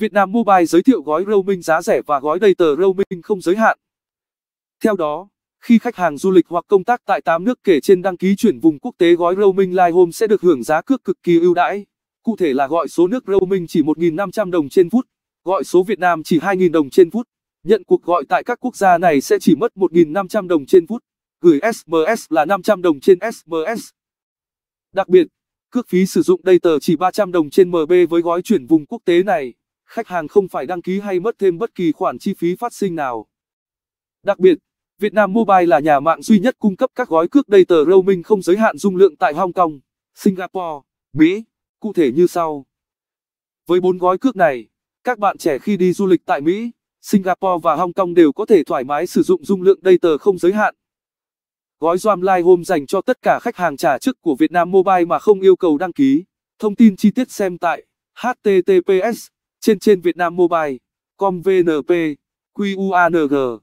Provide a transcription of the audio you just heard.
Việt Nam Mobile giới thiệu gói roaming giá rẻ và gói data roaming không giới hạn. Theo đó, khi khách hàng du lịch hoặc công tác tại 8 nước kể trên đăng ký chuyển vùng quốc tế gói roaming Live Home sẽ được hưởng giá cước cực kỳ ưu đãi. Cụ thể là gọi số nước roaming chỉ 1.500 đồng trên phút, gọi số Việt Nam chỉ 2.000 đồng trên phút. Nhận cuộc gọi tại các quốc gia này sẽ chỉ mất 1.500 đồng trên phút, gửi SMS là 500 đồng trên SMS. Đặc biệt, cước phí sử dụng data chỉ 300 đồng trên MB với gói chuyển vùng quốc tế này khách hàng không phải đăng ký hay mất thêm bất kỳ khoản chi phí phát sinh nào. Đặc biệt, Việt Nam Mobile là nhà mạng duy nhất cung cấp các gói cước data roaming không giới hạn dung lượng tại Hong Kong, Singapore, Mỹ, cụ thể như sau. Với 4 gói cước này, các bạn trẻ khi đi du lịch tại Mỹ, Singapore và Hong Kong đều có thể thoải mái sử dụng dung lượng data không giới hạn. Gói Zoam Live Home dành cho tất cả khách hàng trả trước của Việt Nam Mobile mà không yêu cầu đăng ký. Thông tin chi tiết xem tại https trên trên Việt Nam Mobile, com VNP, QUANG.